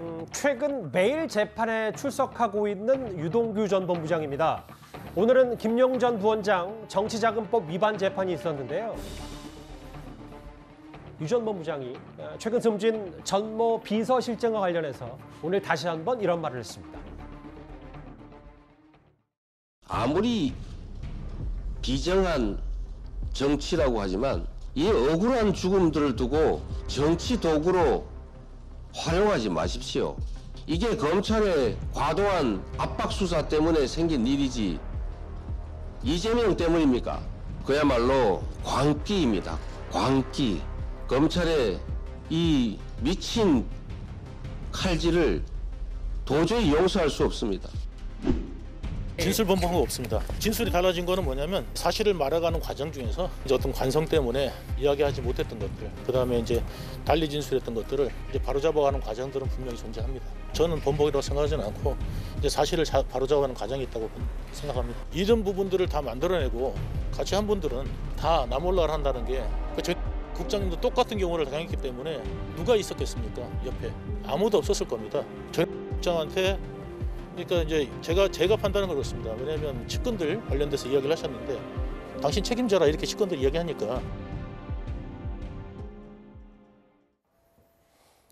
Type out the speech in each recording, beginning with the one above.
음, 최근 매일 재판에 출석하고 있는 유동규 전 본부장입니다. 오늘은 김용 전 부원장 정치자금법 위반 재판이 있었는데요. 유전 본부장이 어, 최근 숨진 전모 비서실장과 관련해서 오늘 다시 한번 이런 말을 했습니다. 아무리 비정한 정치라고 하지만 이 억울한 죽음들을 두고 정치 도구로 활용하지 마십시오. 이게 검찰의 과도한 압박 수사 때문에 생긴 일이지 이재명 때문입니까? 그야말로 광기입니다. 광기. 검찰의 이 미친 칼질을 도저히 용서할 수 없습니다. 예. 진술 범방은 없습니다. 진술이 달라진 거는 뭐냐면 사실을 말아가는 과정 중에서 이제 어떤 관성 때문에 이야기하지 못했던 것들, 그 다음에 이제 달리 진술했던 것들을 이제 바로잡아가는 과정들은 분명히 존재합니다. 저는 범벅이라고 생각하지는 않고 이제 사실을 자, 바로잡아가는 과정이 있다고 생각합니다. 이런 부분들을 다 만들어내고 같이 한 분들은 다 나몰라를 한다는 게그 국장님도 똑같은 경우를 당했기 때문에 누가 있었겠습니까 옆에 아무도 없었을 겁니다. 전 국장한테 그러니까 이제 제가 제가 판단은 그렇습니다. 왜냐하면 측근들 관련돼서 이야기를 하셨는데 당신 책임져라 이렇게 측근들 이야기하니까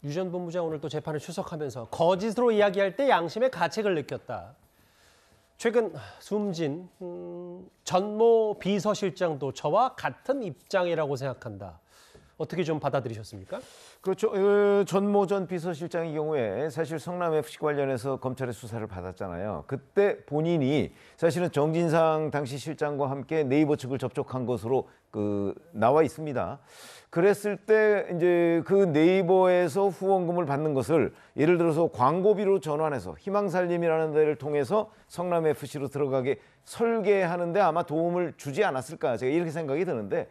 유전 본부장 오늘 또 재판에 출석하면서 거짓으로 이야기할 때 양심의 가책을 느꼈다. 최근 숨진 음, 전모 비서실장도 저와 같은 입장이라고 생각한다. 어떻게 좀 받아들이셨습니까? 그렇죠. 어, 전모전 비서실장의 경우에 사실 성남 FC 관련해서 검찰의 수사를 받았잖아요. 그때 본인이 사실은 정진상 당시 실장과 함께 네이버 측을 접촉한 것으로 그 나와 있습니다. 그랬을 때 이제 그 네이버에서 후원금을 받는 것을 예를 들어서 광고비로 전환해서 희망살림이라는 데를 통해서 성남 FC로 들어가게 설계하는데 아마 도움을 주지 않았을까 제가 이렇게 생각이 드는데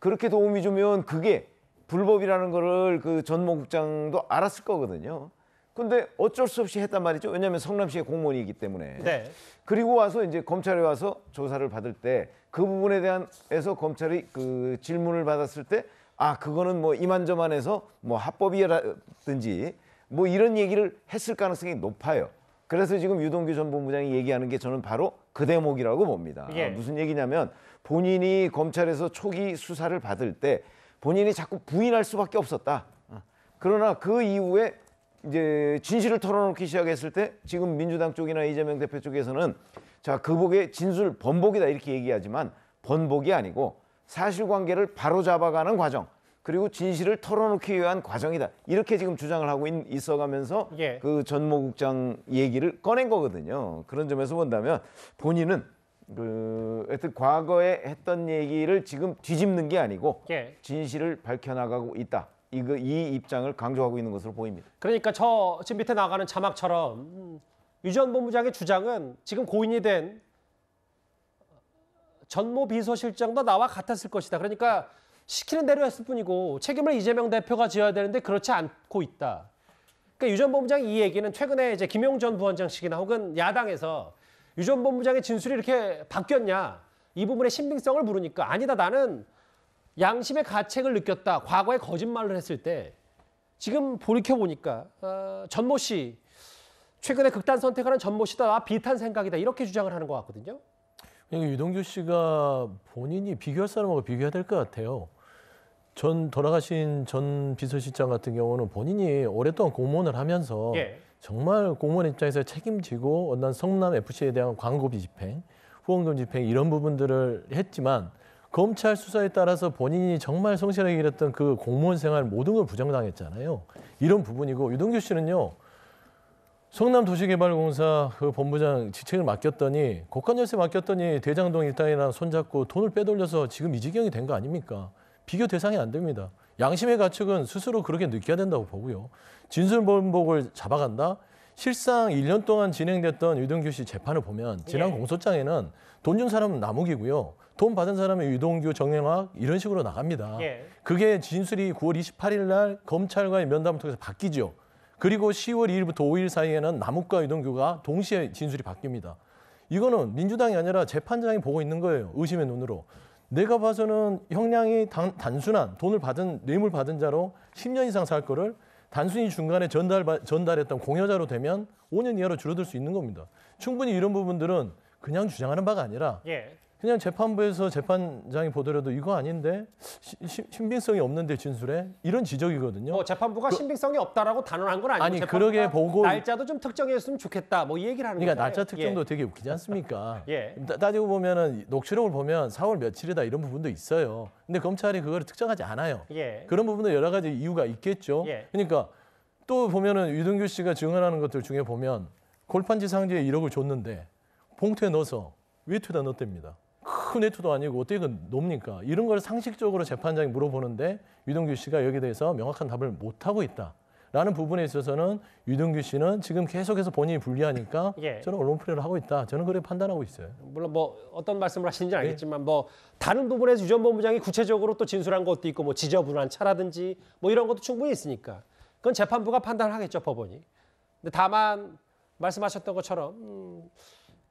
그렇게 도움이 주면 그게 불법이라는 거를 그 전문국장도 알았을 거거든요. 근데 어쩔 수 없이 했단 말이죠. 왜냐하면 성남시의 공무원이기 때문에. 네. 그리고 와서 이제 검찰에 와서 조사를 받을 때 그 부분에 대한에서 검찰이 그 질문을 받았을 때 아 그거는 뭐 이만저만해서 뭐 합법이라든지 뭐 이런 얘기를 했을 가능성이 높아요. 그래서 지금 유동규 전 본부장이 얘기하는 게 저는 바로 그 대목이라고 봅니다. 예. 무슨 얘기냐면 본인이 검찰에서 초기 수사를 받을 때 본인이 자꾸 부인할 수밖에 없었다. 어. 그러나 그 이후에 이제 진실을 털어놓기 시작했을 때 지금 민주당 쪽이나 이재명 대표 쪽에서는 자 그복의 진술 번복이다 이렇게 얘기하지만 번복이 아니고 사실관계를 바로잡아가는 과정 그리고 진실을 털어놓기 위한 과정이다 이렇게 지금 주장을 하고 있, 어가면서 예. 그 전모국장 얘기를 꺼낸 거거든요 그런 점에서 본다면 본인은 그 하여튼 과거에 했던 얘기를 지금 뒤집는 게 아니고 예. 진실을 밝혀나가고 있다. 이거 그, 이 입장을 강조하고 있는 것으로 보입니다. 그러니까 저 지금 밑에 나가는 자막처럼 음, 유전 본부장의 주장은 지금 고인이 된 전모 비서실장도 나와 같았을 것이다. 그러니까 시키는 대로 했을 뿐이고 책임을 이재명 대표가 지어야 되는데 그렇지 않고 있다. 그러니까 유전 본부장 이 얘기는 최근에 이제 김용 전 부원장식이나 혹은 야당에서 유전 본부장의 진술이 이렇게 바뀌었냐 이 부분의 신빙성을 물으니까 아니다 나는 양심의 가책을 느꼈다 과거에 거짓말을 했을 때 지금 보이켜 보니까 어, 전모 씨 최근에 극단 선택하는 전모 씨다 비슷한 생각이다 이렇게 주장을 하는 것 같거든요. 그러니까 유동규 씨가 본인이 비교할 사람하고 비교해야 될 것 같아요. 전 돌아가신 전 비서실장 같은 경우는 본인이 오랫동안 고문을 하면서 예. 정말 공무원 입장에서 책임지고 어떤 성남 FC에 대한 광고비 집행, 후원금 집행 이런 부분들을 했지만 검찰 수사에 따라서 본인이 정말 성실하게 일했던 그 공무원 생활 모든 걸 부정당했잖아요. 이런 부분이고 유동규 씨는요. 성남도시개발공사 그 본부장 직책을 맡겼더니 고간열쇠 맡겼더니 대장동 일당이랑 손잡고 돈을 빼돌려서 지금 이 지경이 된 거 아닙니까? 비교 대상이 안 됩니다. 양심의 가책은 스스로 그렇게 느껴야 된다고 보고요. 진술범복을 잡아간다? 실상 1년 동안 진행됐던 유동규 씨 재판을 보면 지난 예. 공소장에는 돈 준 사람은 나무기고요돈 받은 사람은 유동규, 정영학 이런 식으로 나갑니다. 예. 그게 진술이 9월 28일 날 검찰과의 면담을 통해서 바뀌죠. 그리고 10월 2일부터 5일 사이에는 남욱과 유동규가 동시에 진술이 바뀝니다. 이거는 민주당이 아니라 재판장이 보고 있는 거예요. 의심의 눈으로. 내가 봐서는 형량이 단, 단순한 돈을 받은 뇌물 받은 자로 10년 이상 살 거를 단순히 중간에 전달 전달했던 공여자로 되면 5년 이하로 줄어들 수 있는 겁니다. 충분히 이런 부분들은 그냥 주장하는 바가 아니라 예. 그냥 재판부에서 재판장이 보더라도 이거 아닌데 시, 시, 신빙성이 없는데 진술에 이런 지적이거든요. 어, 재판부가 그, 신빙성이 없다라고 단언한 건 아니고 아니 그러게 보고 날짜도 좀 특정했으면 좋겠다 뭐 이 얘기를 하는 거예요. 그러니까 거잖아요. 날짜 특정도 예. 되게 웃기지 않습니까? 예. 따지고 보면은 녹취록을 보면 4월 며칠이다 이런 부분도 있어요. 근데 검찰이 그걸 특정하지 않아요. 예. 그런 부분도 여러 가지 이유가 있겠죠. 예. 그러니까 또 보면은 유동규 씨가 증언하는 것들 중에 보면 골판지 상지에 1억을 줬는데 봉투에 넣어서 외투다 넣었답니다. 큰 외투도 아니고 어떻게 그 놉니까? 이런 걸 상식적으로 재판장이 물어보는데 유동규 씨가 여기에 대해서 명확한 답을 못하고 있다. 라는 부분에 있어서는 유동규 씨는 지금 계속해서 본인이 불리하니까 예. 저는 언론 플레이를 하고 있다. 저는 그렇게 판단하고 있어요. 물론 뭐 어떤 말씀을 하시는지 네. 알겠지만 네. 뭐 다른 부분에서 유전 본부장이 구체적으로 또 진술한 것도 있고 뭐 지저분한 차라든지 뭐 이런 것도 충분히 있으니까 그건 재판부가 판단을 하겠죠 법원이. 근데 다만 말씀하셨던 것처럼 음,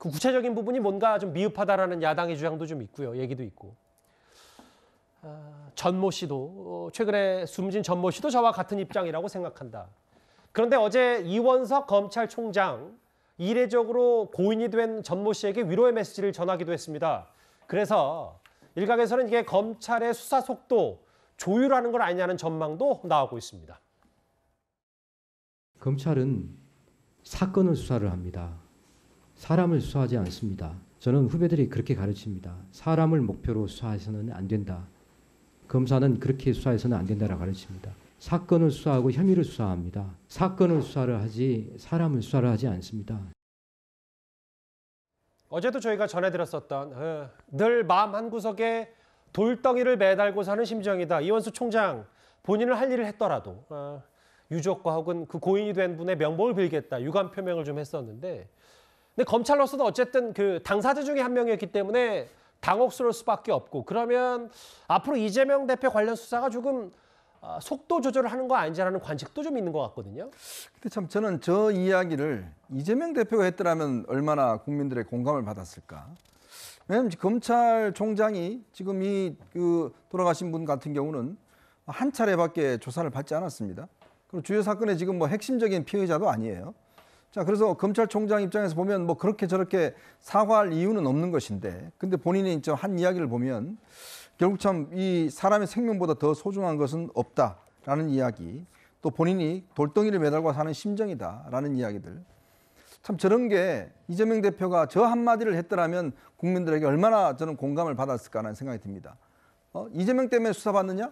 그 구체적인 부분이 뭔가 좀 미흡하다라는 야당의 주장도 좀 있고요. 얘기도 있고. 아, 전모 씨도 어, 최근에 숨진 전모 씨도 저와 같은 입장이라고 생각한다. 그런데 어제 이원석 검찰총장 이례적으로 고인이 된 전모 씨에게 위로의 메시지를 전하기도 했습니다. 그래서 일각에서는 이게 검찰의 수사 속도 조율하는 걸 아니냐는 전망도 나오고 있습니다. 검찰은 사건을 수사를 합니다. 사람을 수사하지 않습니다. 저는 후배들이 그렇게 가르칩니다. 사람을 목표로 수사해서는 안 된다. 검사는 그렇게 수사해서는 안 된다라고 가르칩니다. 사건을 수사하고 혐의를 수사합니다. 사건을 수사를 하지 사람을 수사를 하지 않습니다. 어제도 저희가 전해드렸었던 어, 늘 마음 한구석에 돌덩이를 매달고 사는 심정이다. 이원수 총장 본인을 할 일을 했더라도 어, 유족과 혹은 그 고인이 된 분의 명복을 빌겠다. 유감 표명을 좀 했었는데 근데 검찰로서도 어쨌든 그 당사자 중에 한 명이었기 때문에 당혹스러울 수밖에 없고 그러면 앞으로 이재명 대표 관련 수사가 조금 아, 속도 조절을 하는 거 아닌지라는 관측도 좀 있는 것 같거든요. 근데 참 저는 저 이야기를 이재명 대표가 했더라면 얼마나 국민들의 공감을 받았을까. 왜냐하면 검찰총장이 지금 이그 돌아가신 분 같은 경우는 한 차례밖에 조사를 받지 않았습니다. 그리고 주요 사건의 지금 뭐 핵심적인 피의자도 아니에요. 자, 그래서 검찰총장 입장에서 보면 뭐 그렇게 저렇게 사과할 이유는 없는 것인데, 근데 본인이 이제 한 이야기를 보면 결국 참 이 사람의 생명보다 더 소중한 것은 없다라는 이야기, 또 본인이 돌덩이를 매달고 사는 심정이다라는 이야기들. 참 저런 게 이재명 대표가 저 한마디를 했더라면 국민들에게 얼마나 저는 공감을 받았을까라는 생각이 듭니다. 어, 이재명 때문에 수사받느냐?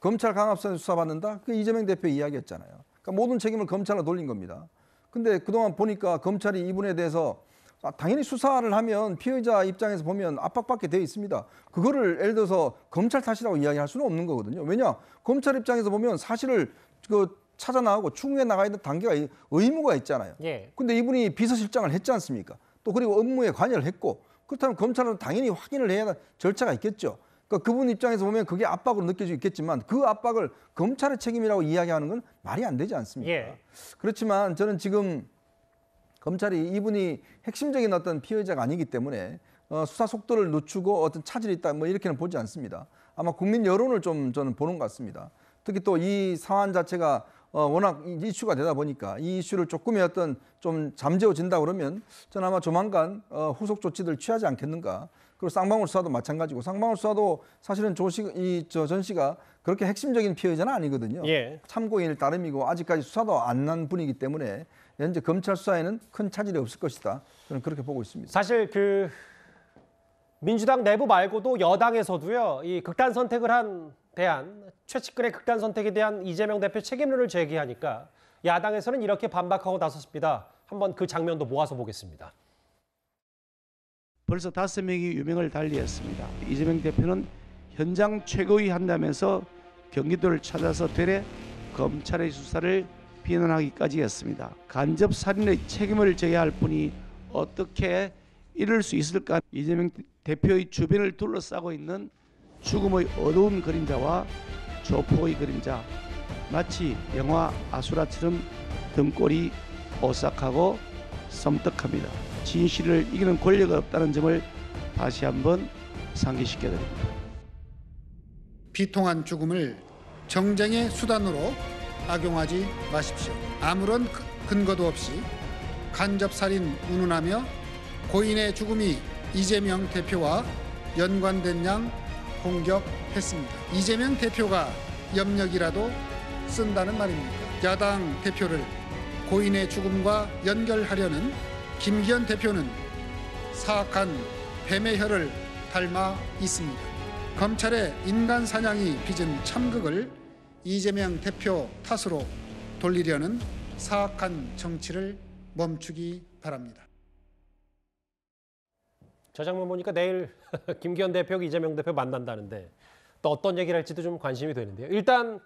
검찰 강압선 수사받는다? 그 이재명 대표 이야기였잖아요. 그러니까 모든 책임을 검찰로 돌린 겁니다. 근데 그동안 보니까 검찰이 이분에 대해서 아, 당연히 수사를 하면 피의자 입장에서 보면 압박받게 되어 있습니다. 그거를 예를 들어서 검찰 탓이라고 이야기할 수는 없는 거거든요. 왜냐? 검찰 입장에서 보면 사실을 그 찾아 나가고 추궁해 나가야 되는 단계가 의무가 있잖아요. 예. 근데 이분이 비서실장을 했지 않습니까? 또 그리고 업무에 관여를 했고 그렇다면 검찰은 당연히 확인을 해야 절차가 있겠죠. 그러니까 그분 입장에서 보면 그게 압박으로 느낄 수 있겠지만 그 압박을 검찰의 책임이라고 이야기하는 건 말이 안 되지 않습니까? 예. 그렇지만 저는 지금 검찰이 이분이 핵심적인 어떤 피해자가 아니기 때문에 어, 수사 속도를 늦추고 어떤 차질이 있다 뭐 이렇게는 보지 않습니다. 아마 국민 여론을 좀 저는 보는 것 같습니다. 특히 또 이 사안 자체가 어, 워낙 이슈가 되다 보니까 이 이슈를 조금의 어떤 좀 잠재워진다 그러면 저는 아마 조만간 어, 후속 조치들 취하지 않겠는가 그리고 쌍방울 수사도 마찬가지고 쌍방울 수사도 사실은 조씨 이저 전씨가 그렇게 핵심적인 피해자는 아니거든요. 예. 참고인일 따름이고 아직까지 수사도 안 난 분이기 때문에 현재 검찰 수사에는 큰 차질이 없을 것이다. 저는 그렇게 보고 있습니다. 사실 그 민주당 내부 말고도 여당에서도요. 이 극단 선택을 한 대한 최측근의 극단 선택에 대한 이재명 대표 책임론을 제기하니까 야당에서는 이렇게 반박하고 나섰습니다. 한번 그 장면도 모아서 보겠습니다. 벌써 다섯 명이 유명을 달리했습니다. 이재명 대표는 현장 최고위 한다면서 경기도를 찾아서 되레 검찰의 수사를 비난하기까지 했습니다. 간접 살인의 책임을 져야 할 분이 어떻게 이럴 수 있을까? 이재명 대표의 주변을 둘러싸고 있는 죽음의 어두운 그림자와 조폭의 그림자 마치 영화 아수라처럼 등골이 오싹하고 섬뜩합니다. 진실을 이기는 권력이 없다는 점을 다시 한번 상기시켜 드립니다. 비통한 죽음을 정쟁의 수단으로 악용하지 마십시오. 아무런 그- 근거도 없이 간접살인 운운하며 고인의 죽음이 이재명 대표와 연관된 양 공격했습니다. 이재명 대표가 염력이라도 쓴다는 말입니까? 야당 대표를 고인의 죽음과 연결하려는 김기현 대표는 사악한 뱀의 혀를 닮아 있습니다. 검찰의 인간 사냥이 빚은 참극을 이재명 대표 탓으로 돌리려는 사악한 정치를 멈추기 바랍니다. 저 장면 보니까 내일 김기현 대표, 이재명 대표 만난다는데 또 어떤 얘기를 할지도 좀 관심이 되는데요. 일단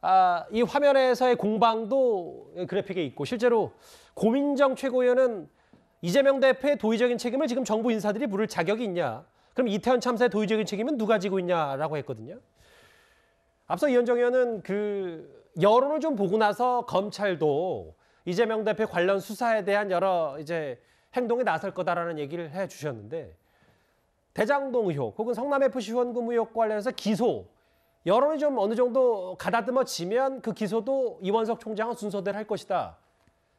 아, 이 화면에서의 공방도 그래픽에 있고 실제로 고민정 최고위원은 이재명 대표의 도의적인 책임을 지금 정부 인사들이 물을 자격이 있냐. 그럼 이태원 참사의 도의적인 책임은 누가 지고 있냐라고 했거든요. 앞서 이현정 의원은 그 여론을 좀 보고 나서 검찰도 이재명 대표 관련 수사에 대한 여러 이제 행동에 나설 거다라는 얘기를 해 주셨는데 대장동 의혹 혹은 성남FC 후원금 의혹 관련해서 기소 여론이 좀 어느 정도 가다듬어지면 그 기소도 이원석 총장은 순서대로 할 것이다.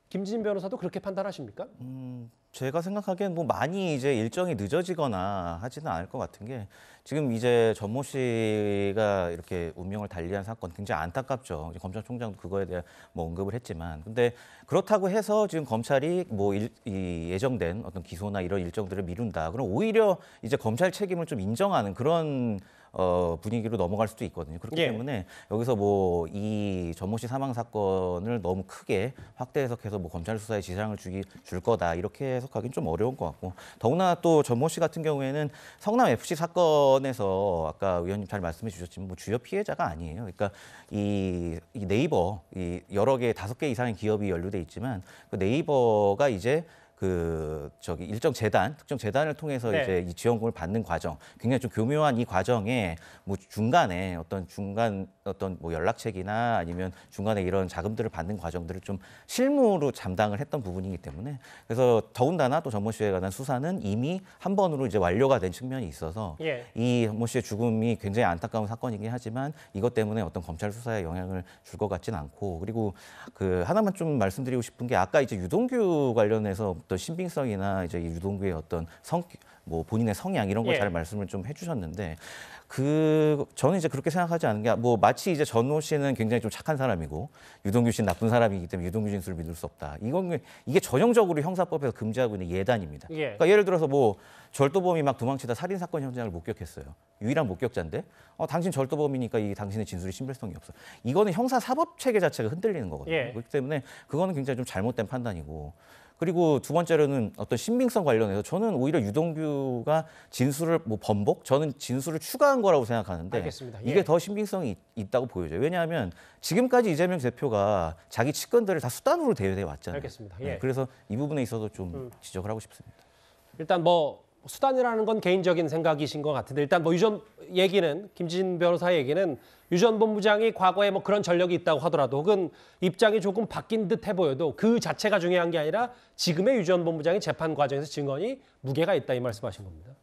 김진 변호사도 그렇게 판단하십니까? 음, 제가 생각하기엔 뭐 많이 이제 일정이 늦어지거나 하지는 않을 것 같은 게 지금 이제 전모 씨가 이렇게 운명을 달리한 사건 굉장히 안타깝죠. 검찰총장도 그거에 대한 뭐 언급을 했지만 근데 그렇다고 해서 지금 검찰이 뭐 일, 이 예정된 어떤 기소나 이런 일정들을 미룬다. 그럼 오히려 이제 검찰 책임을 좀 인정하는 그런 어, 분위기로 넘어갈 수도 있거든요. 그렇기 예. 때문에 여기서 뭐 이 전모 씨 사망 사건을 너무 크게 확대 해석해서 뭐 검찰 수사에 지장을 주기 줄 거다 이렇게 해석하기는 좀 어려운 것 같고 더구나 또 전모 씨 같은 경우에는 성남 FC 사건에서 아까 의원님 잘 말씀해 주셨지만 뭐 주요 피해자가 아니에요. 그러니까 이, 이 네이버 이 여러 개 다섯 개 이상의 기업이 연루돼 있지만 그 네이버가 이제 그 저기 일정 재단 특정 재단을 통해서 네. 이제 이 지원금을 받는 과정 굉장히 좀 교묘한 이 과정에 뭐 중간에 어떤 중간 어떤 뭐 연락책이나 아니면 중간에 이런 자금들을 받는 과정들을 좀 실무로 담당을 했던 부분이기 때문에 그래서 더군다나 또 정모 씨에 관한 수사는 이미 한 번으로 이제 완료가 된 측면이 있어서 예. 이 정모 씨의 죽음이 굉장히 안타까운 사건이긴 하지만 이것 때문에 어떤 검찰 수사에 영향을 줄 것 같지는 않고 그리고 그 하나만 좀 말씀드리고 싶은 게 아까 이제 유동규 관련해서 어떤 신빙성이나 이제 유동규의 어떤 성, 뭐 본인의 성향 이런 걸잘 예. 말씀을 좀 해주셨는데 그 저는 이제 그렇게 생각하지 않은 게뭐 아, 마치 이제 전호 씨는 굉장히 좀 착한 사람이고 유동규 씨는 나쁜 사람이기 때문에 유동규 진술을 믿을 수 없다. 이건 이게 전형적으로 형사법에서 금지하고 있는 예단입니다. 예. 그러니까 예를 들어서 뭐 절도범이 막 도망치다 살인 사건 현장을 목격했어요. 유일한 목격자인데 어, 당신 절도범이니까 이 당신의 진술이 신빙성이 없어. 이거는 형사 사법 체계 자체가 흔들리는 거거든요. 예. 그렇기 때문에 그거는 굉장히 좀 잘못된 판단이고 그리고 두 번째로는 어떤 신빙성 관련해서 저는 오히려 유동규가 진술을 뭐 번복 저는 진술을 추가한 거라고 생각하는데 알겠습니다. 예. 이게 더 신빙성이 있, 다고 보여져요. 왜냐하면 지금까지 이재명 대표가 자기 측근들을 다 수단으로 대여해 왔잖아요. 알겠습니다. 네, 예. 네, 그래서 이 부분에 있어서 좀 음. 지적을 하고 싶습니다. 일단 뭐 수단이라는 건 개인적인 생각이신 것 같은데 일단 뭐 유전 얘기는 김진 변호사 얘기는 유전 본부장이 과거에 뭐 그런 전력이 있다고 하더라도 혹은 입장이 조금 바뀐 듯해 보여도 그 자체가 중요한 게 아니라 지금의 유전 본부장이 재판 과정에서 증언이 무게가 있다 이 말씀하신 겁니다.